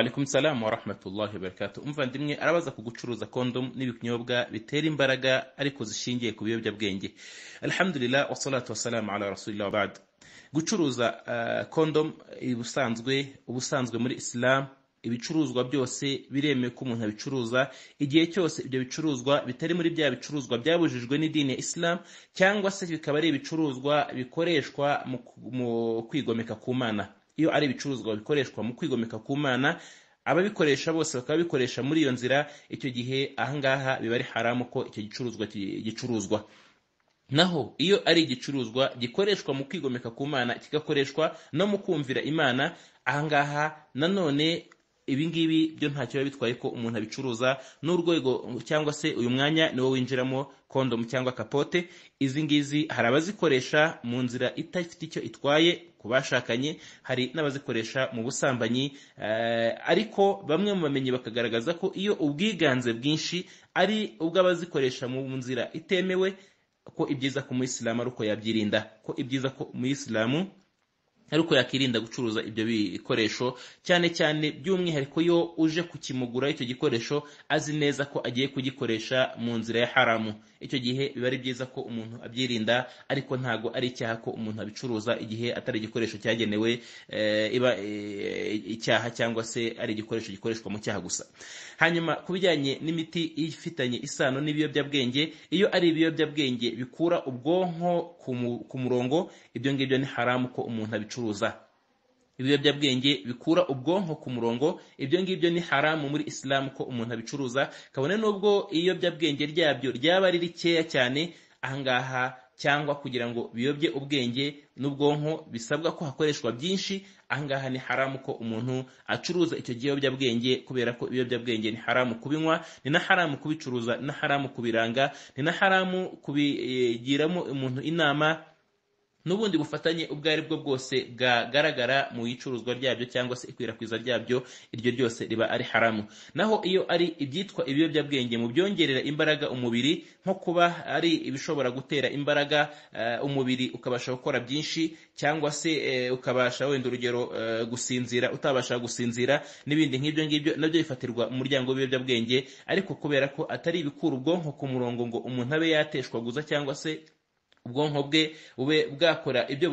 Alaikum salam wa rahmatullahi Umuvandimwe arabaza ku gucuruza kondom n'ibinyobwa bitera imbaraga ariko zishingiye ku biyobyabwenge. Alhamdulillah wassalatu wassalamu ala rasulillah wa Gucuruza uh, kondom ubusanzwe ubusanzwe muri Islam ibicuruzwa byose biremewe ko umuntu abicuruza igihe cyose ibyo bicuruzwa bitari muri bya bicuruzwa byabujijwe n'idini ya Islam cyangwa se bikaba ari ibicuruzwa bikoreshwa mu kwigomeka ku Mana iyo ari ibicuruzwa bikoreshwa mu kwigomeka ku mana ababikoresha bose bakaba bikoresha muri iyo nzira icyo gihe ahangaha biba ari haramu ko icyo gicuruzwa gicuruzwa naho iyo ari igicuruzwa gikoreshwa mu kwigomeka ku mana kigakoreshwa no mu kumvira imana ahangaha nanone ibi byo ntacyo biba bitwaye ko umuntu abicuruza n'urwego cyangwa se uyu mwanya niwo winjiramo kondomu cyangwa kapote izi ngizi hari abazikoresha mu nzira idafite icyo itwaye ku bashakanye hari n'abazikoresha mu busambanyi eh, ariko bamwe mu bamenyi bakagaragaza ko iyo ubwiganze bwinshi ari ubw'abazikoresha mu nzira itemewe ko ibyiza ko umuyisilamu ari uko yabyirinda ko ibyiza ko umuyisilamu ariko yakirinda gucuruza ibyo bikoresho cyane cyane by'umwihariko yo uje kukimugura icyo gikoresho azi neza ko agiye kugikoresha mu nzira ya haramu icyo gihe biba ari byiza ko umuntu abyirinda ariko ntago ari icyaha ko umuntu abicuruza igihe atari igikoresho cyagenewe eh, iba eh, icyaha cyangwa se ari igikoresho gikoreshwa mu cyaha gusa hanyuma ku bijyanye n'imiti ifitanye isano n'ibiyobyabwenge iyo ari ibiyobyabwenge bikura ubwonko ku murongo ibyo ngibyo ni haramu ko umuntu abicuruza kubicuruza ibiyobyabwenge bikura ubwonko ku murongo ibyo ngibyo ni haramu muri isilamu ko umuntu abicuruza kabone n'ubwo iyobyabwenge ryabyo ryaba ari rikeya cyane ahangaha cyangwa kugira ngo biyobye ubwenge n'ubwonko bisabwa ko hakoreshwa byinshi ahangaha ni haramu ko umuntu acuruza icyo kiyobyabwenge kubera ko ibiyobyabwenge ni haramu kubinywa ni na haramu kubicuruza ni na haramu kubiranga ni na haramu kubigiramo umuntu inama n'ubundi bufatanye ubwo ari bwo bwose bwagaragara mu icuruzwa ryabyo cyangwa se ikwirakwiza ryabyo iryo ryose riba ari haramu naho iyo ari ibyitwa ibiyobyabwenge mu byongerera imbaraga umubiri nko kuba ari ibishobora gutera imbaraga eh, umubiri ukabasha gukora byinshi cyangwa se eh, ukabasha wenda urugero eh, gusinzira utabasha gusinzira n'ibindi nk'ibyo ngibyo nabyo bifatirwa mu muryango w'ibiyobyabwenge ariko kubera ko atari ibikura ubwonko ku murongo ngo umuntu abe yateshwaguza cyangwa se ubwonko bwe bube bwakora ibyo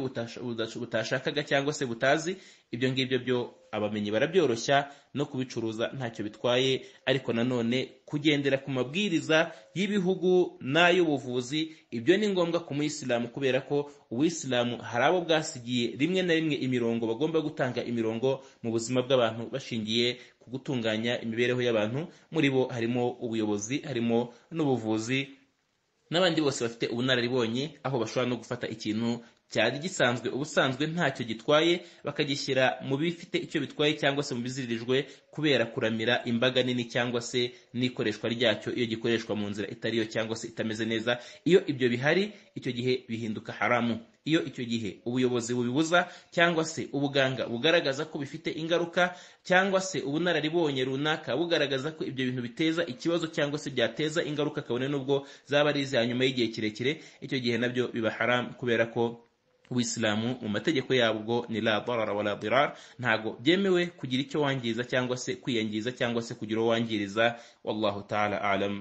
butashakaga cyangwa se butazi ibyo ngibyo byo abamenyi barabyoroshya no kubicuruza ntacyo bitwaye ariko nanone kugendera ku mabwiriza y'ibihugu n'ay'ubuvuzi ibyo ni ngombwa ku muyisilamu kubera ko uwisilamu hari abo bwasigiye rimwe na rimwe imirongo bagomba gutanga imirongo mu buzima bw'abantu bashingiye ku gutunganya imibereho y'abantu muri bo harimo ubuyobozi harimo n'ubuvuzi n'abandi bose bafite ubunararibonye aho bashobora no gufata ikintu cyari gisanzwe ubusanzwe ntacyo gitwaye bakagishyira mu bifite icyo bitwaye cyangwa se mu biziririjwe kubera kuramira imbaga nini cyangwa se n'ikoreshwa ryacyo iyo gikoreshwa mu nzira itariyo cyangwa se itameze neza iyo ibyo bihari icyo gihe bihinduka haramu iyo icyo gihe ubuyobozi bubibuza cyangwa se ubuganga bugaragaza ko bifite ingaruka cyangwa se ubunararibonye runaka bugaragaza ko ibyo bintu biteza ikibazo cyangwa se byateza ingaruka kabone n'ubwo zaba ari iza nyuma y'igihe kirekire icyo gihe nabyo biba haramu kubera ko wisilamu mu mategeko yabwo ni la darara wala dirar ntago byemewe kugira icyo wangiza cyangwa se kwiyangiza cyangwa se kugira uwo wangiriza wallahu ta'ala alam